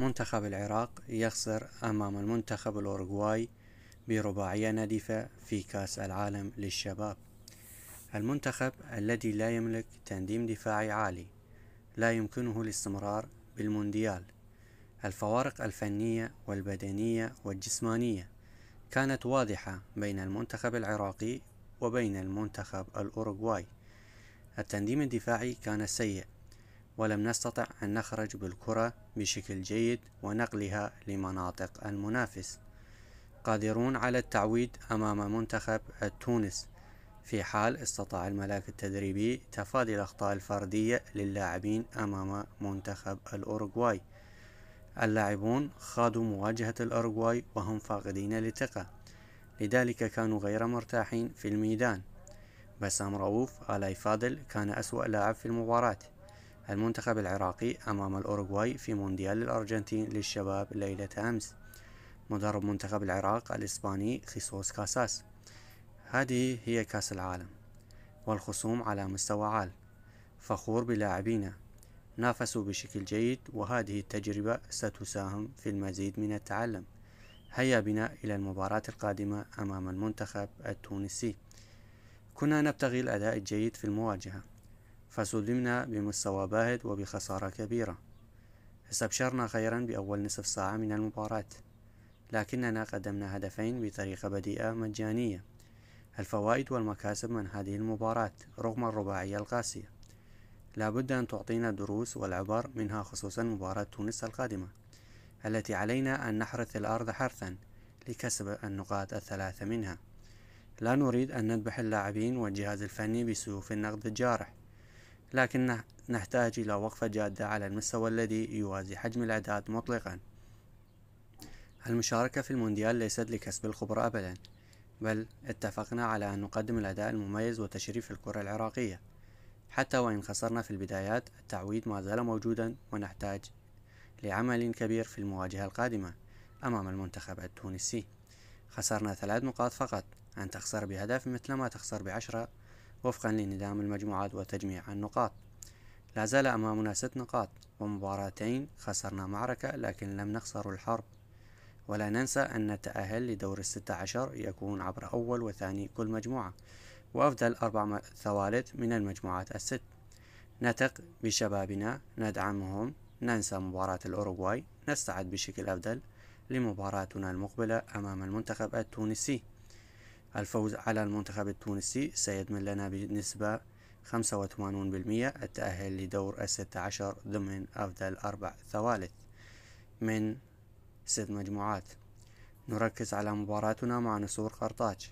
منتخب العراق يخسر أمام المنتخب الأورغواي برباعية نادفة في كأس العالم للشباب المنتخب الذي لا يملك تنديم دفاعي عالي لا يمكنه الاستمرار بالمونديال الفوارق الفنية والبدنية والجسمانية كانت واضحة بين المنتخب العراقي وبين المنتخب الأوروغواي التنديم الدفاعي كان سيء ولم نستطع أن نخرج بالكرة بشكل جيد ونقلها لمناطق المنافس قادرون على التعويض أمام منتخب التونس في حال استطاع الملاك التدريبي تفادي الأخطاء الفردية للاعبين أمام منتخب الأوروغواي اللاعبون خاضوا مواجهة الأوروغواي وهم فاقدين لثقة لذلك كانوا غير مرتاحين في الميدان بسام رؤوف آلاي فاضل كان أسوأ لاعب في المباراة المنتخب العراقي أمام الأوروغواي في مونديال الأرجنتين للشباب ليلة أمس مدرب منتخب العراق الإسباني خيسوس كاساس هذه هي كأس العالم والخصوم على مستوى عال فخور بلاعبينا نافسوا بشكل جيد وهذه التجربة ستساهم في المزيد من التعلم هيا بنا إلى المباراة القادمة أمام المنتخب التونسي كنا نبتغي الأداء الجيد في المواجهة فصدمنا بمستوى باهت وبخسارة كبيرة استبشرنا خيرا بأول نصف ساعة من المباراة لكننا قدمنا هدفين بطريقة بديئة مجانية الفوائد والمكاسب من هذه المباراة رغم الرباعية القاسية لابد أن تعطينا دروس والعبر منها خصوصا مباراة تونس القادمة التي علينا أن نحرث الأرض حرثا لكسب النقاط الثلاثة منها لا نريد أن نذبح اللاعبين والجهاز الفني بسيوف النقد الجارح لكن نحتاج إلى وقفة جادة على المستوى الذي يوازي حجم الأعداد مطلقا المشاركة في المونديال ليست لكسب الخبرة أبدا بل اتفقنا على أن نقدم الأداء المميز وتشريف الكرة العراقية حتى وإن خسرنا في البدايات التعويد ما زال موجودا ونحتاج لعمل كبير في المواجهة القادمة أمام المنتخب التونسي خسرنا ثلاث نقاط فقط أن تخسر بهدف مثلما تخسر بعشرة وفقا لنظام المجموعات وتجميع النقاط لا زال أمامنا ست نقاط ومباراتين خسرنا معركة لكن لم نخسر الحرب ولا ننسى أن التأهل لدور الستة عشر يكون عبر أول وثاني كل مجموعة وأفضل أربع ثوالث من المجموعات الست نثق بشبابنا ندعمهم ننسى مباراة الأوروغواي نستعد بشكل أفضل لمباراتنا المقبلة أمام المنتخب التونسي الفوز على المنتخب التونسي سيضمن لنا بنسبة 85% التأهل لدور الستة عشر ضمن أفضل أربع ثوالث من ست مجموعات نركز على مباراتنا مع نسور قرطاج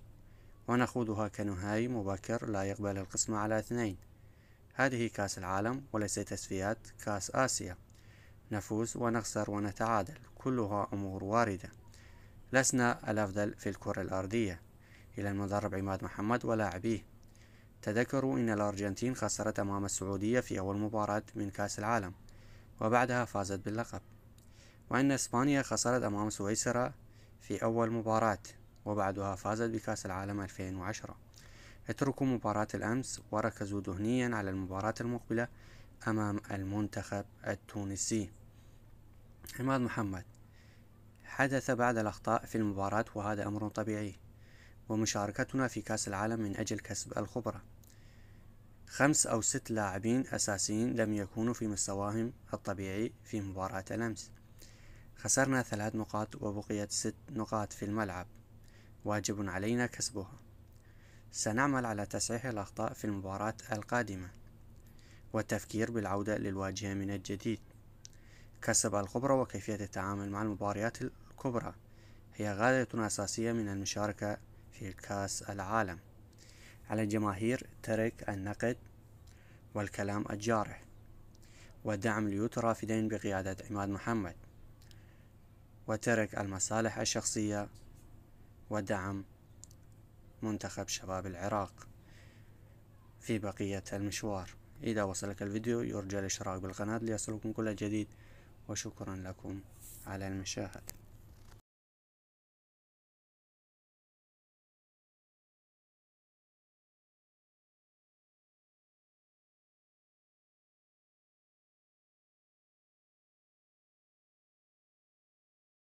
ونخوضها كنهائي مبكر لا يقبل القسمة على اثنين هذه كأس العالم وليس تصفيات كأس آسيا نفوز ونخسر ونتعادل كلها أمور واردة لسنا الأفضل في الكرة الأرضية إلى المدرب عماد محمد ولاعبيه تذكروا أن الأرجنتين خسرت أمام السعودية في أول مباراة من كأس العالم وبعدها فازت باللقب وأن إسبانيا خسرت أمام سويسرا في أول مباراة وبعدها فازت بكأس العالم 2010 اتركوا مباراة الأمس وركزوا ذهنيا على المباراة المقبلة أمام المنتخب التونسي عماد محمد حدث بعد الأخطاء في المباراة وهذا أمر طبيعي ومشاركتنا في كأس العالم من أجل كسب الخبرة خمس أو ست لاعبين أساسيين لم يكونوا في مستواهم الطبيعي في مباراة الأمس خسرنا ثلاث نقاط وبقيت ست نقاط في الملعب واجب علينا كسبها سنعمل على تصحيح الأخطاء في المباراة القادمة والتفكير بالعودة للواجهة من الجديد كسب الخبرة وكيفية التعامل مع المباريات الكبرى هي غاية أساسية من المشاركة في كأس العالم على الجماهير ترك النقد والكلام الجارح ودعم اليوترافدين بقيادة عماد محمد وترك المصالح الشخصية ودعم منتخب شباب العراق في بقية المشوار إذا وصلك الفيديو يرجى الاشتراك بالقناة ليصلكم كل جديد وشكرا لكم على المشاهدة